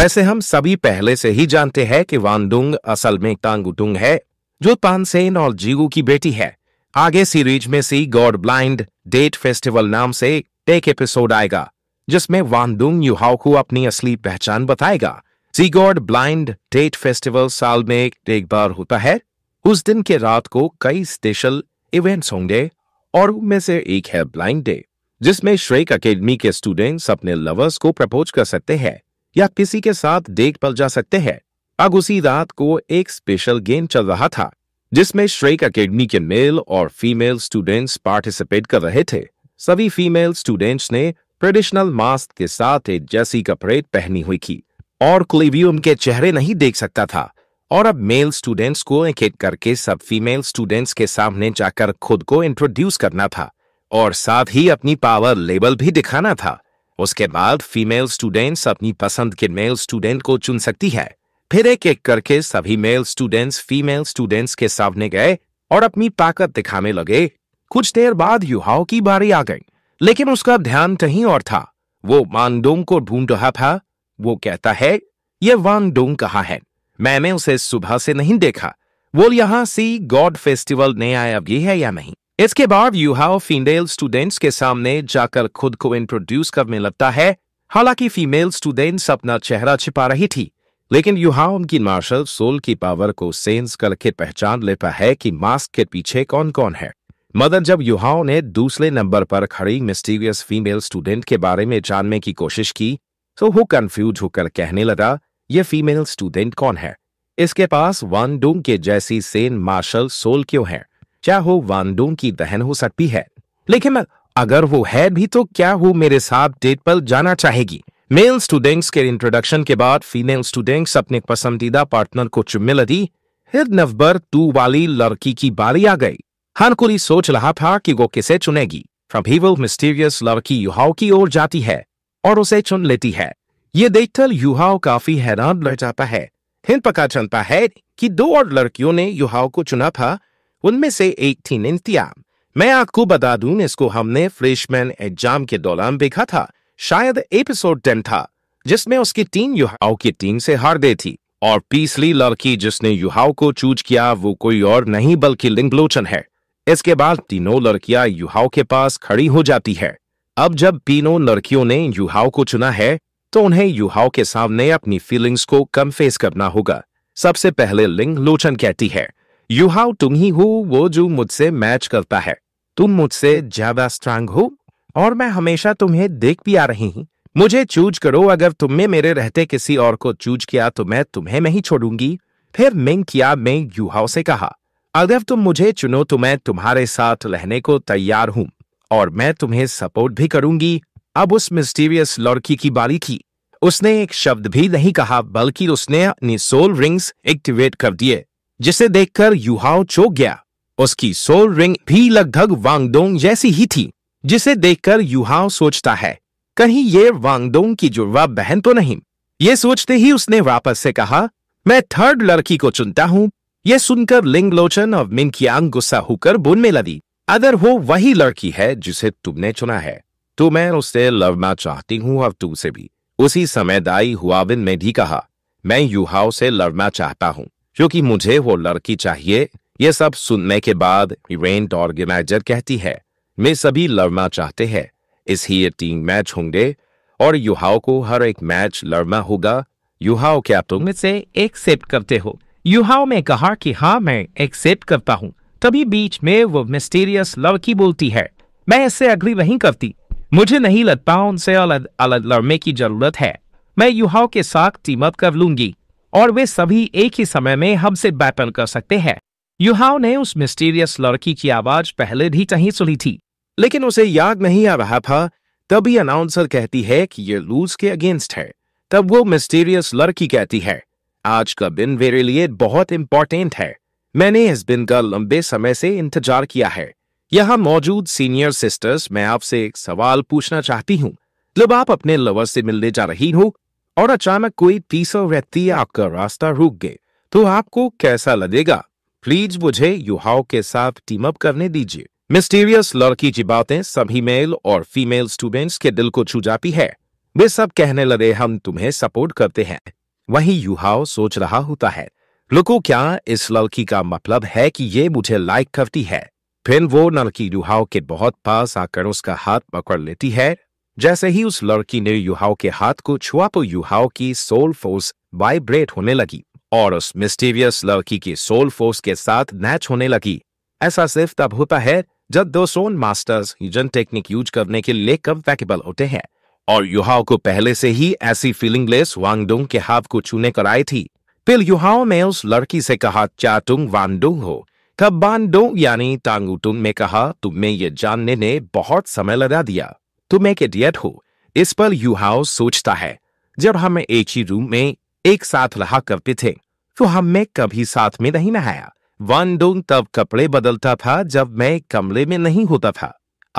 वैसे हम सभी पहले से ही जानते हैं कि वानडुंग असल में तांगुटुंग है जो पानसेन और जीगू की बेटी है आगे सीरीज में Sea God blind date festival नाम से एक एपिसोड आएगा जिसमें वानडुंग युहाओ को अपनी असली पहचान बताएगा Sea God blind date festival साल में एक बार होता है उस दिन के रात को कई स्पेशल इवेंट्स होंगे और उनमें से एक है ब्लाइंड डे जिसमें श्रेक अकेडमी के स्टूडेंट्स अपने लवर्स को प्रपोज कर सकते हैं या किसी के साथ डेट पर जा सकते हैं अब उसी रात को एक स्पेशल गेम चल रहा था जिसमें श्रेक अकेडमी के मेल और फीमेल स्टूडेंट्स पार्टिसिपेट कर रहे थे सभी फीमेल स्टूडेंट्स ने ट्रेडिशनल मास्क के साथ एक जैसी कपड़े पहनी हुई थी और कोई उनके चेहरे नहीं देख सकता था और अब मेल स्टूडेंट्स को एक एक करके सब फीमेल स्टूडेंट्स के सामने जाकर खुद को इंट्रोड्यूस करना था और साथ ही अपनी पावर लेवल भी दिखाना था उसके बाद फीमेल स्टूडेंट्स अपनी पसंद के मेल स्टूडेंट को चुन सकती है फिर एक एक करके सभी मेल स्टूडेंट्स फीमेल स्टूडेंट्स के सामने गए और अपनी ताकत दिखाने लगे कुछ देर बाद युवाओं की बारी आ गई लेकिन उसका ध्यान कहीं और था वो वानडोंग को ढूंढ रहा था वो कहता है ये वानडोंग कहा है मैंने उसे सुबह से नहीं देखा वो यहां सी गॉड फेस्टिवल नहीं आया अभी है या नहीं इसके बाद युवा फीमेल स्टूडेंट्स के सामने जाकर खुद को इंट्रोड्यूस करने लगता है हालांकि फीमेल स्टूडेंट्स अपना चेहरा छिपा रही थी लेकिन युवा उनकी मार्शल सोल की पावर को सेंस करके पहचान लेता है कि मास्क के पीछे कौन कौन है मदर जब युवाओं ने दूसरे नंबर पर खड़ी मिस्टीरियस फीमेल स्टूडेंट के बारे में जानने की कोशिश की तो वो कन्फ्यूज होकर कहने लगा ये फीमेल स्टूडेंट कौन है इसके पास वन डोंग के जैसी सेन मार्शल सोल क्यों है हो वानडोंग की बहन हो सकती है लेकिन अगर वो है भी तो क्या वो मेरे साथ डेट पर जाना चाहेगी मेल स्टूडेंट्स के इंट्रोडक्शन के बाद फीमेल स्टूडेंट्स अपने पसंदीदा पार्टनर को चुम्बे दी फिर नवबर टू वाली लड़की की बारी आ गई हनकुली सोच रहा था कि वो किसे चुनेगी फ्रभीवल मिस्टीरियस लड़की युहाओ की ओर जाती है और उसे चुन लेती है ये देखकर युहाओ काफी हैरान रह जाता है हिंद पका चलता है कि दो और लड़कियों ने युहाओ को चुना था उनमें से एक थी निंतिया मैं आपको बता दूं इसको हमने फ्रेशमैन एग्जाम के दौरान देखा था शायद एपिसोड टेन था जिसमें उसकी टीम युहाओ की टीम से हार गई थी और तीसरी लड़की जिसने युहाओ को चूज किया वो कोई और नहीं बल्कि लिंगलोचन है इसके बाद तीनों लड़कियां युहाओ के पास खड़ी हो जाती है अब जब तीनों लड़कियों ने युहाओ को चुना है तो उन्हें युहाओ के सामने अपनी फीलिंग्स को कम फेस करना होगा सबसे पहले लिंग लोचन कहती है यू तुम ही हो वो जो मुझसे मैच करता है तुम मुझसे ज्यादा स्ट्रांग हो और मैं हमेशा तुम्हें देख भी आ रही हूं मुझे चूज करो अगर तुमने मेरे रहते किसी और को चूज किया तो मैं तुम्हें नहीं छोड़ूंगी फिर मिंग किया मैं यूहाओ से कहा अगर तुम मुझे चुनो तो मैं तुम्हारे साथ रहने को तैयार हूं और मैं तुम्हें सपोर्ट भी करूंगी अब उस मिस्टीरियस लड़की की बारी थी उसने एक शब्द भी नहीं कहा बल्कि उसने अपनी सोल रिंग्स एक्टिवेट कर दिए जिसे देखकर युहाओ चौक गया उसकी सोल रिंग भी लगभग वांगडोंग जैसी ही थी जिसे देखकर युहाओ सोचता है कहीं ये वांगडोंग की जुड़वा बहन तो नहीं ये सोचते ही उसने वापस से कहा मैं थर्ड लड़की को चुनता हूँ यह सुनकर लिंगलोचन और मिनकियांग गुस्सा होकर में लगी अगर वो वही लड़की है जिसे तुमने चुना है तो मैं उससे लड़ना चाहती हूँ अब तुमसे भी उसी समय दाई हुआविन में भी कहा मैं युहाओ से लड़ना चाहता हूँ क्योंकि मुझे वो लड़की चाहिए ये सब सुनने के बाद इवेंट ऑर्गेनाइजर कहती है मैं सभी लड़ना चाहते हैं इस ही टीम मैच होंगे और युहाओ को हर एक मैच लड़ना होगा युहाओ क्या तुम मुझसे एक्सेप्ट करते हो युहाओ ने कहा कि हाँ मैं एक्सेप्ट करता हूँ तभी बीच में वो मिस्टीरियस लड़की बोलती है मैं इससे अग्री नहीं करती मुझे नहीं लगता उनसे अलग अलग लड़ने की जरूरत है मैं युहाओ के साथ अप कर लूंगी और वे सभी एक ही समय में हमसे बैटल कर सकते हैं युहाव ने उस मिस्टीरियस लड़की की आवाज पहले भी कहीं सुनी थी लेकिन उसे याद नहीं आ रहा था तभी अनाउंसर कहती है कि ये लूज के अगेंस्ट है तब वो मिस्टीरियस लड़की कहती है आज का दिन मेरे लिए बहुत इंपॉर्टेंट है मैंने इस दिन का लंबे समय से इंतजार किया है यहाँ मौजूद सीनियर सिस्टर्स मैं आपसे एक सवाल पूछना चाहती हूँ जब आप अपने लवर से मिलने जा रही हो और अचानक कोई तीसरा व्यक्ति आपका रास्ता रुक गए तो आपको कैसा लगेगा प्लीज मुझे युहाओं के साथ टीम अप करने दीजिए मिस्टीरियस लड़की की बातें सभी मेल और फीमेल स्टूडेंट्स के दिल को छू जाती है वे सब कहने लगे हम तुम्हें सपोर्ट करते हैं वहीं युहाओ सोच रहा होता है लोगो क्या इस लड़की का मतलब है कि ये मुझे लाइक करती है फिर वो लड़की युहाओ के बहुत पास आकर उसका हाथ पकड़ लेती है जैसे ही उस लड़की ने युहाओ के हाथ को छुआ तो युहाओ की सोल फोर्स वाइब्रेट होने लगी और उस मिस्टीवियस लड़की की सोल फोर्स के साथ मैच होने लगी ऐसा सिर्फ तब होता है जब दो सोन मास्टर्स हिजन टेक्निक यूज करने के लिए कंपेबल होते हैं और युहाओ को पहले से ही ऐसी फीलिंग लेस वांगडोंग के हाथ को छूने कर आई थी फिर युहाओ ने उस लड़की से कहा चाटुंग वांगडोंग हो कब बांडोंग यानी टांगुटुंग में कहा तुम्हें ये जानने ने बहुत समय लगा दिया टू मेक इट येट हो इस पर यूहाओ सोचता है जब हम एक ही रूम में एक साथ रहा करते थे तो हमें कभी साथ में नहीं नहाया वन डोंग तब कपड़े बदलता था जब मैं कमरे में नहीं होता था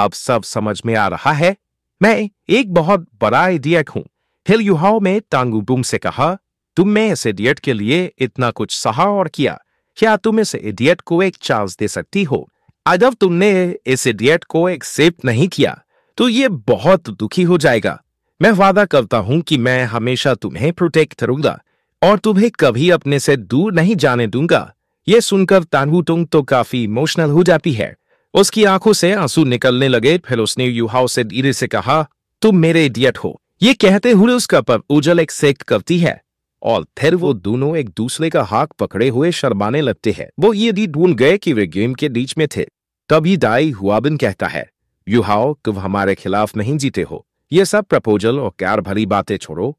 अब सब समझ में आ रहा है मैं एक बहुत बड़ा आइडियट हूं हिल युहाओ में टांगू बुम से कहा तुमने इस इडियट के लिए इतना कुछ सहा और किया क्या तुम इस इडियट को एक चांस दे सकती हो अजब तुमने इस इडियट को एक्सेप्ट नहीं किया तो ये बहुत दुखी हो जाएगा मैं वादा करता हूं कि मैं हमेशा तुम्हें प्रोटेक्ट करूंगा और तुम्हें कभी अपने से दूर नहीं जाने दूंगा यह सुनकर तानवुटुंग तो काफी इमोशनल हो जाती है उसकी आंखों से आंसू निकलने लगे फिर उसने युहाओ से धीरे से कहा तुम मेरे इडियट हो ये कहते हुए उसका पर उजल एक सेक करती है और फिर वो दोनों एक दूसरे का हाथ पकड़े हुए शर्माने लगते हैं वो ये दी ढूंढ गए कि वे गेम के बीच में थे तभी दाई हुआबिन कहता है यू तुम हमारे खिलाफ नहीं जीते हो ये सब प्रपोजल और प्यार भरी बातें छोड़ो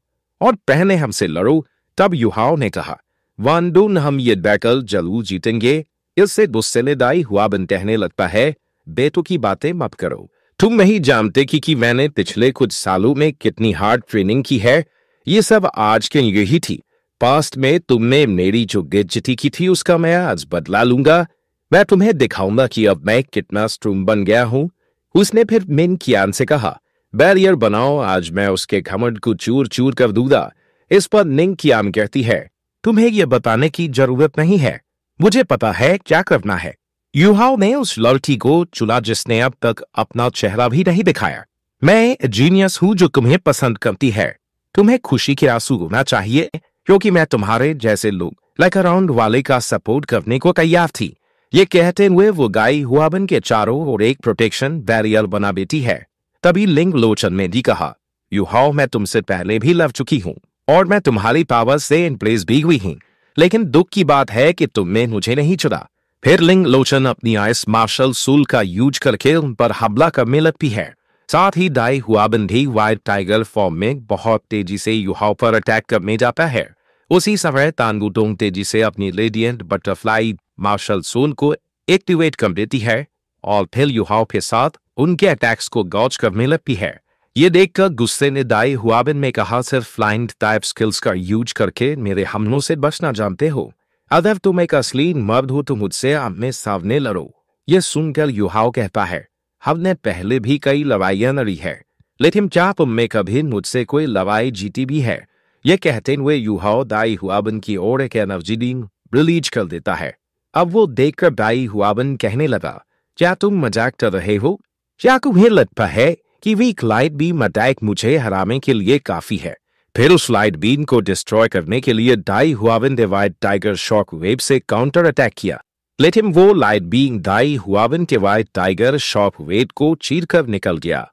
और पहने हमसे लड़ो तब युहाओ ने कहा वानडून हम ये बैटल जरूर जीतेंगे इससे दाई हुआ बन कहने लगता है बेतु की बातें मत करो तुम नहीं जानते कि, कि मैंने पिछले कुछ सालों में कितनी हार्ड ट्रेनिंग की है ये सब आज के यही थी पास्ट में तुमने मेरी जो गिज्जती की थी उसका मैं आज बदला लूंगा मैं तुम्हें दिखाऊंगा कि अब मैं कितना स्ट्रूम बन गया हूं उसने फिर मेन कियान से कहा बैरियर बनाओ आज मैं उसके घमंड को चूर चूर कर दूंगा इस पर निंग कियान कहती है तुम्हें यह बताने की जरूरत नहीं है मुझे पता है क्या करना है युहाओ ने उस लड़की को चुना जिसने अब तक अपना चेहरा भी नहीं दिखाया मैं जीनियस हूं जो तुम्हें पसंद करती है तुम्हें खुशी के आंसू होना चाहिए क्योंकि मैं तुम्हारे जैसे लोग लाइक अराउंड वाले का सपोर्ट करने को तैयार थी ये कहते हुए वो गाय हुआबन के चारों और एक प्रोटेक्शन बैरियल बना बेटी है तभी लिंग लोचन में भी कहा यू हाउ मैं तुमसे पहले भी लव चुकी हूँ और मैं तुम्हारी पावर से इन प्लेस भी हुई हूँ लेकिन दुख की बात है कि तुमने मुझे नहीं चुना फिर लिंग लोचन अपनी आइस मार्शल सूल का यूज करके उन पर हमला करने लगती है साथ ही दाई हुआबन भी वाइट टाइगर फॉर्म में बहुत तेजी से युहाओ पर अटैक करने जाता है उसी समय तानगुटोंग तेजी से अपनी रेडियंट बटरफ्लाई मार्शल सोन को एक्टिवेट कर देती है और फिर युवाओं के साथ उनके अटैक्स को गौज करने लगती है ये देखकर गुस्से ने दाई हुआबिन में कहा सिर्फ फ्लाइंड टाइप स्किल्स का यूज करके मेरे हमलों से बचना जानते हो अदर तुम एक असली मर्द हो तो मुझसे अपने सामने लड़ो ये सुनकर युहाओ कहता है हमने पहले भी कई लड़ाइयां लड़ी है लेकिन क्या तुम में कभी मुझसे कोई लड़ाई जीती भी है ये कहते हुए युहाओ दाई हुआबिन की ओर एक एनर्जी रिलीज कर देता है अब वो देखकर बाई हुआबन कहने लगा क्या तुम मजाक कर रहे हो क्या तुम्हें लगता है कि वीक लाइट बीम अटैक मुझे हराने के लिए काफी है फिर उस लाइट बीम को डिस्ट्रॉय करने के लिए डाई दे वाइट टाइगर शॉक वेब से काउंटर अटैक किया लेकिन वो लाइट बीम डाई हुआबन के वाइट टाइगर शॉक वेब को चीर कर निकल गया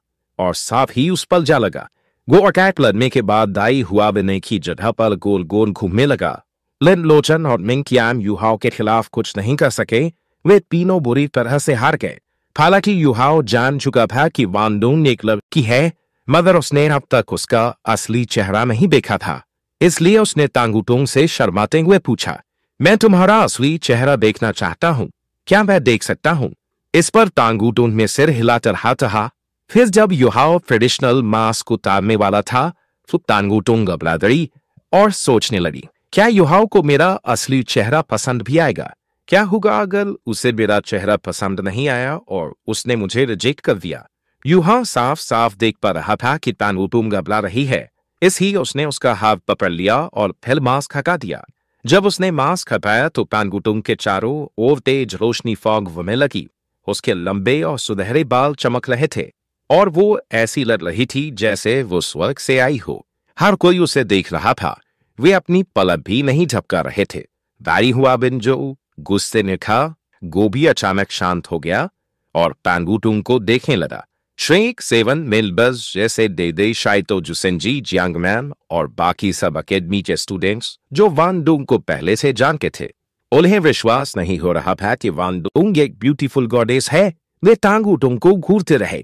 और साफ ही उस पल जा लगा वो अटैक लड़ने के बाद दाई हुआबन एक ही जगह पर गोल गोल घूमने लगा लिन लोचन और मिंग मिंगकियाम युहाओ के खिलाफ कुछ नहीं कर सके वे तीनों बुरी तरह से हार गए हालांकि युहाओ जान चुका था कि वानडून ने क्लब की है मगर उसने अब तक उसका असली चेहरा नहीं देखा था इसलिए उसने तांगुटोंग से शर्माते हुए पूछा मैं तुम्हारा असली चेहरा देखना चाहता हूँ क्या मैं देख सकता हूँ इस पर तांगुटोंग में सिर हिलाकर हाथ रहा फिर जब युहाओ ट्रेडिशनल मास्क उतारने वाला था तो तांगुटोंग घबरा और सोचने लगी क्या युवाओं को मेरा असली चेहरा पसंद भी आएगा क्या होगा अगर उसे मेरा चेहरा पसंद नहीं आया और उसने मुझे रिजेक्ट कर दिया युहा साफ साफ देख पा रहा था कि तानू तुम गबला रही है इस ही उसने उसका हाथ पकड़ लिया और फिर मास्क हका दिया जब उसने मास्क हटाया तो पैनगुटुम के चारों ओर तेज रोशनी फॉग वमे लगी उसके लंबे और सुनहरे बाल चमक रहे थे और वो ऐसी लड़ रही थी जैसे वो स्वर्ग से आई हो हर कोई उसे देख रहा था वे अपनी पलब भी नहीं झपका रहे थे बैरी हुआ बिन जो गुस्से निखा गोभी अचानक शांत हो गया और पैंगुटुंग को देखने लगा श्रेक सेवन मिलबस जैसे दे शाइतो जुसेंजी जियांगमैन और बाकी सब अकेडमी के स्टूडेंट्स जो वानडुंग को पहले से जानते थे उन्हें विश्वास नहीं हो रहा था कि वानडुंग एक ब्यूटीफुल गॉडेस है वे तांगुटुंग को घूरते रहे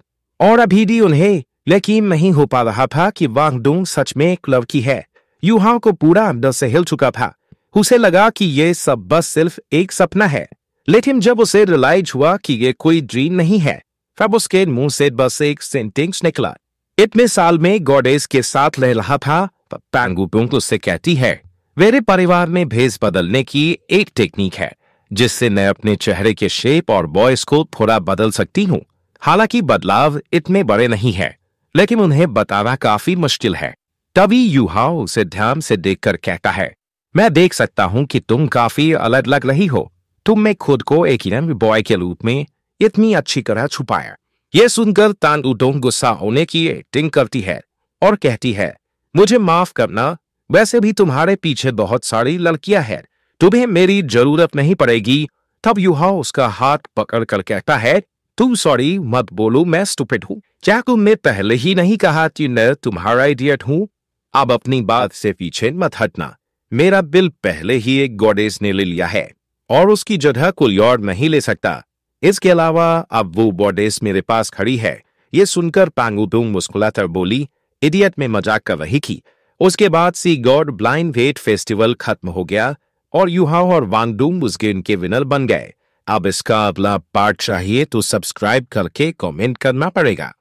और अभी भी उन्हें यकीन नहीं हो पा रहा था कि वांगडुंग सच में एक लड़की है यूहाओं को पूरा अंदर से हिल चुका था उसे लगा कि ये सब बस सिर्फ एक सपना है लेकिन जब उसे रिलाईज हुआ कि ये कोई ड्रीम नहीं है तब उसके मुंह से बस एक सेंटेंस निकला इतने साल में गॉडेस के साथ रह रहा था पैंगू पुंग उससे कहती है मेरे परिवार में भेज बदलने की एक टेक्निक है जिससे मैं अपने चेहरे के शेप और बॉयस को थोड़ा बदल सकती हूँ हालांकि बदलाव इतने बड़े नहीं है लेकिन उन्हें बताना काफी मुश्किल है तभी युहा उसे ध्यान से देखकर कहता है मैं देख सकता हूं कि तुम काफी अलग लग रही हो तुम में खुद को एक बॉय के रूप में इतनी अच्छी तरह छुपाया ये सुनकर तान उडोंग गुस्सा होने की एक्टिंग करती है और कहती है मुझे माफ करना वैसे भी तुम्हारे पीछे बहुत सारी लड़कियां हैं तुम्हें मेरी जरूरत नहीं पड़ेगी तब युहा उसका हाथ पकड़ कर कहता है तुम सॉरी मत बोलो मैं स्टूपिड हूँ क्या तुमने पहले ही नहीं कहा कि मैं तुम्हारा इडियट हूँ अब अपनी बात से पीछे मत हटना मेरा बिल पहले ही एक गोडेस ने ले लिया है और उसकी जगह कोई और नहीं ले सकता इसके अलावा अब वो बॉडेस मेरे पास खड़ी है ये सुनकर पांगुतुंग मुस्कुला बोली इडियट में मजाक कर रही थी उसके बाद Sea God blind date festival खत्म हो गया और युहा और वांगडूंग उस गेम के विनर बन गए अब इसका अगला पार्ट चाहिए तो सब्सक्राइब करके कमेंट करना पड़ेगा